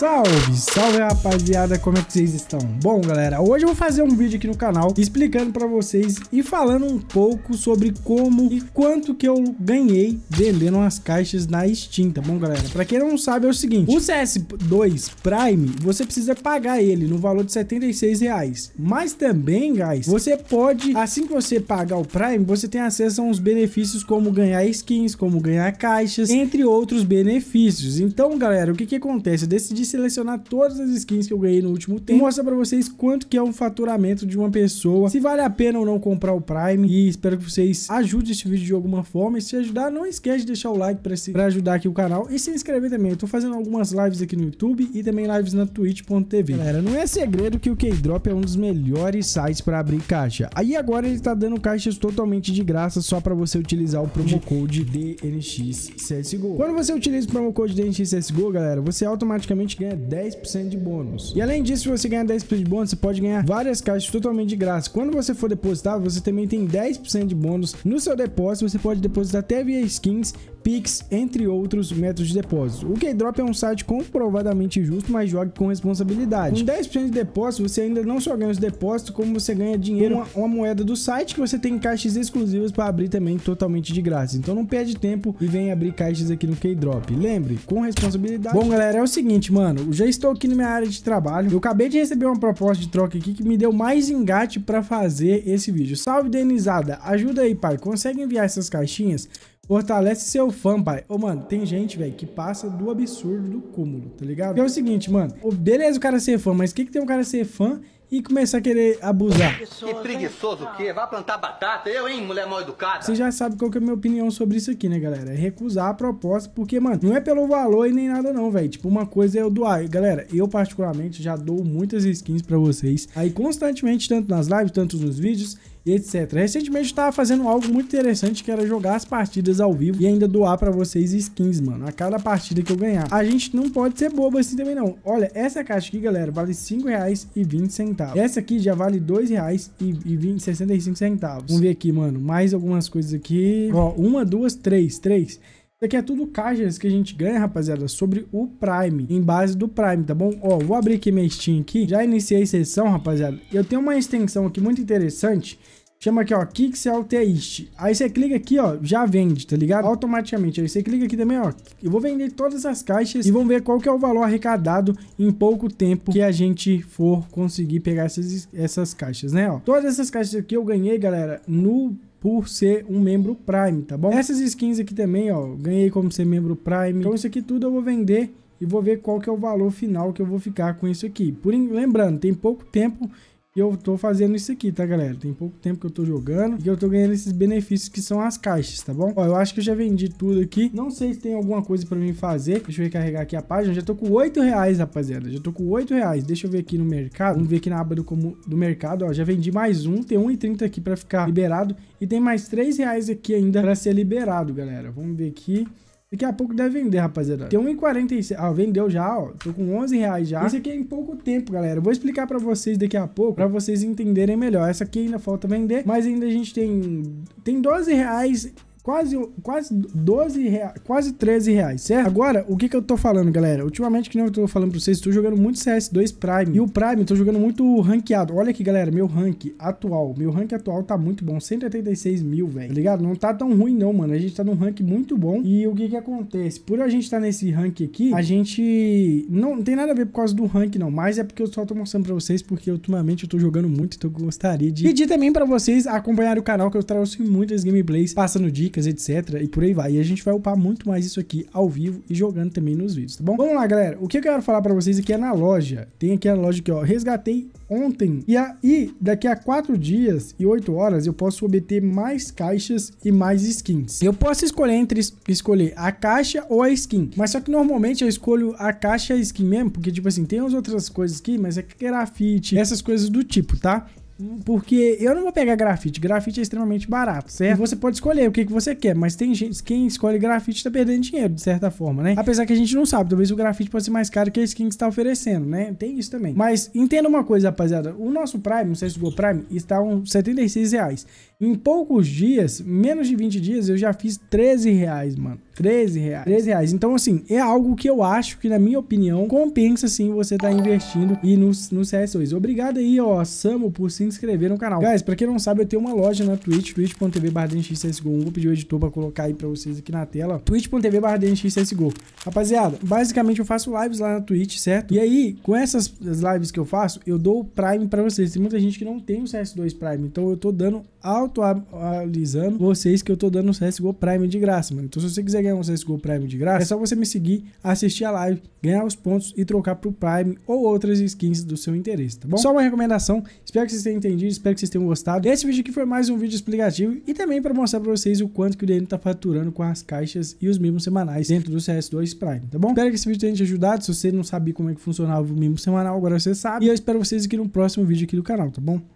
Salve, salve rapaziada, como é que vocês estão? Bom galera, hoje eu vou fazer um vídeo aqui no canal explicando pra vocês e falando um pouco sobre como e quanto que eu ganhei vendendo as caixas na Steam, tá bom galera? Pra quem não sabe é o seguinte, o CS2 Prime, você precisa pagar ele no valor de 76 reais, mas também guys, você pode, assim que você pagar o Prime, você tem acesso a uns benefícios como ganhar skins, como ganhar caixas, entre outros benefícios. Então galera, o que que acontece? Eu decidi selecionar todas as skins que eu ganhei no último tempo e mostra pra vocês quanto que é o faturamento de uma pessoa, se vale a pena ou não comprar o Prime. E espero que vocês ajudem este vídeo de alguma forma. E se ajudar, não esquece de deixar o like pra, se, pra ajudar aqui o canal e se inscrever também. Eu tô fazendo algumas lives aqui no YouTube e também lives na twitch.tv. Galera, não é segredo que o Keydrop é um dos melhores sites pra abrir caixa. Aí agora ele tá dando caixas totalmente de graça só pra você utilizar o promo code DNX CSGO. Quando você utiliza o promo code DNX CSGO, galera, você automaticamente ganha 10% de bônus. E além disso, se você ganhar 10% de bônus, você pode ganhar várias caixas totalmente de graça. Quando você for depositar, você também tem 10% de bônus no seu depósito. Você pode depositar até via skins Pix, entre outros métodos de depósito. O K-Drop é um site comprovadamente justo, mas jogue com responsabilidade. Com 10% de depósito, você ainda não só ganha os depósitos, como você ganha dinheiro, uma, uma moeda do site que você tem caixas exclusivas para abrir também totalmente de graça. Então não perde tempo e vem abrir caixas aqui no K-Drop. Lembre, com responsabilidade. Bom, galera, é o seguinte, mano, eu já estou aqui na minha área de trabalho. Eu acabei de receber uma proposta de troca aqui que me deu mais engate para fazer esse vídeo. Salve, Denizada! Ajuda aí, pai. Consegue enviar essas caixinhas? Fortalece seu fã, pai. Ô, mano, tem gente, velho, que passa do absurdo do cúmulo, tá ligado? é o seguinte, mano. beleza o cara ser fã, mas o que, que tem um cara ser fã e começar a querer abusar. Que preguiçoso o quê? Vai plantar batata, eu, hein, mulher mal educada. Você já sabe qual que é a minha opinião sobre isso aqui, né, galera? É recusar a proposta, porque, mano, não é pelo valor e nem nada não, velho. Tipo, uma coisa é eu doar. Galera, eu particularmente já dou muitas skins pra vocês. Aí, constantemente, tanto nas lives, tanto nos vídeos, e etc. Recentemente eu tava fazendo algo muito interessante que era jogar as partidas ao vivo e ainda doar para vocês skins, mano, a cada partida que eu ganhar. A gente não pode ser bobo assim também não. Olha, essa caixa aqui, galera, vale R$ 5,20. Essa aqui já vale R$ 2,65. Vamos ver aqui, mano, mais algumas coisas aqui. Ó, uma, duas, três, três. Isso aqui é tudo caixas que a gente ganha, rapaziada, sobre o Prime, em base do Prime, tá bom? Ó, vou abrir aqui minha Steam aqui, já iniciei a sessão, rapaziada. Eu tenho uma extensão aqui muito interessante, chama aqui, ó, Kixel Teist. Aí você clica aqui, ó, já vende, tá ligado? Automaticamente. Aí você clica aqui também, ó, eu vou vender todas as caixas e vamos ver qual que é o valor arrecadado em pouco tempo que a gente for conseguir pegar essas, essas caixas, né, ó. Todas essas caixas aqui eu ganhei, galera, no por ser um membro Prime, tá bom? Essas skins aqui também, ó, ganhei como ser membro Prime. Então isso aqui tudo eu vou vender e vou ver qual que é o valor final que eu vou ficar com isso aqui. Por lembrando, tem pouco tempo, e eu tô fazendo isso aqui, tá, galera? Tem pouco tempo que eu tô jogando e eu tô ganhando esses benefícios que são as caixas, tá bom? Ó, eu acho que eu já vendi tudo aqui. Não sei se tem alguma coisa pra mim fazer. Deixa eu recarregar aqui a página. Já tô com 8 reais, rapaziada. Já tô com 8 reais. Deixa eu ver aqui no mercado. Vamos ver aqui na aba do, como, do mercado, ó. Já vendi mais um. Tem 1,30 aqui pra ficar liberado. E tem mais 3 reais aqui ainda pra ser liberado, galera. Vamos ver aqui. Daqui a pouco deve vender, rapaziada. Tem 1,46. Ah, vendeu já, ó. Tô com 11 reais já. Isso aqui é em pouco tempo, galera. vou explicar pra vocês daqui a pouco, pra vocês entenderem melhor. Essa aqui ainda falta vender, mas ainda a gente tem... Tem 12 reais quase, quase 12 reais, quase 13 reais, certo? Agora, o que que eu tô falando, galera? Ultimamente, que nem eu tô falando pra vocês, tô jogando muito CS2 Prime. E o Prime, tô jogando muito ranqueado. Olha aqui, galera, meu rank atual. Meu rank atual tá muito bom, 186 mil, velho. Tá ligado? Não tá tão ruim não, mano. A gente tá num rank muito bom. E o que que acontece? Por a gente tá nesse rank aqui, a gente... Não, não tem nada a ver por causa do rank, não. Mas é porque eu só tô mostrando pra vocês, porque ultimamente eu tô jogando muito, então eu gostaria de pedir também pra vocês acompanhar o canal, que eu trouxe muitas gameplays passando dicas dicas, etc. E por aí vai. E a gente vai upar muito mais isso aqui ao vivo e jogando também nos vídeos, tá bom? Vamos lá, galera. O que eu quero falar pra vocês aqui é na loja. Tem aqui a loja que, ó, resgatei ontem. E aí, daqui a 4 dias e 8 horas, eu posso obter mais caixas e mais skins. Eu posso escolher entre escolher a caixa ou a skin. Mas só que normalmente eu escolho a caixa e a skin mesmo, porque, tipo assim, tem as outras coisas aqui, mas é grafite, essas coisas do tipo, tá? Porque eu não vou pegar grafite. Grafite é extremamente barato, certo? E uhum. você pode escolher o que, que você quer, mas tem gente. Quem escolhe grafite tá perdendo dinheiro, de certa forma, né? Apesar que a gente não sabe, talvez o grafite possa ser mais caro que a skin que está oferecendo, né? Tem isso também. Mas entenda uma coisa, rapaziada. O nosso Prime, o CSGO Prime, está uns 76 reais. Em poucos dias, menos de 20 dias, eu já fiz 13 reais, mano. 13 reais. 13 reais. Então, assim, é algo que eu acho que, na minha opinião, compensa sim você estar tá investindo e no, no CS2. Obrigado aí, ó, Samu, por se inscrever no canal. Guys, pra quem não sabe, eu tenho uma loja na Twitch, twitch.tv barra Vou pedir o editor pra colocar aí pra vocês aqui na tela, twitch.tv barra Rapaziada, basicamente eu faço lives lá na Twitch, certo? E aí, com essas lives que eu faço, eu dou o Prime pra vocês. Tem muita gente que não tem o CS2 Prime, então eu tô dando auto-atualizando vocês que eu tô dando o CSGO Prime de graça, mano. Então se você quiser ganhar um CSGO Prime de graça, é só você me seguir, assistir a live, ganhar os pontos e trocar pro Prime ou outras skins do seu interesse, tá bom? Só uma recomendação, espero que vocês tenham entendido, espero que vocês tenham gostado. Esse vídeo aqui foi mais um vídeo explicativo e também para mostrar para vocês o quanto que o DN tá faturando com as caixas e os mimos semanais dentro do CS2 Prime, tá bom? Espero que esse vídeo tenha te ajudado. Se você não sabia como é que funcionava o mimo semanal, agora você sabe. E eu espero vocês aqui no próximo vídeo aqui do canal, tá bom?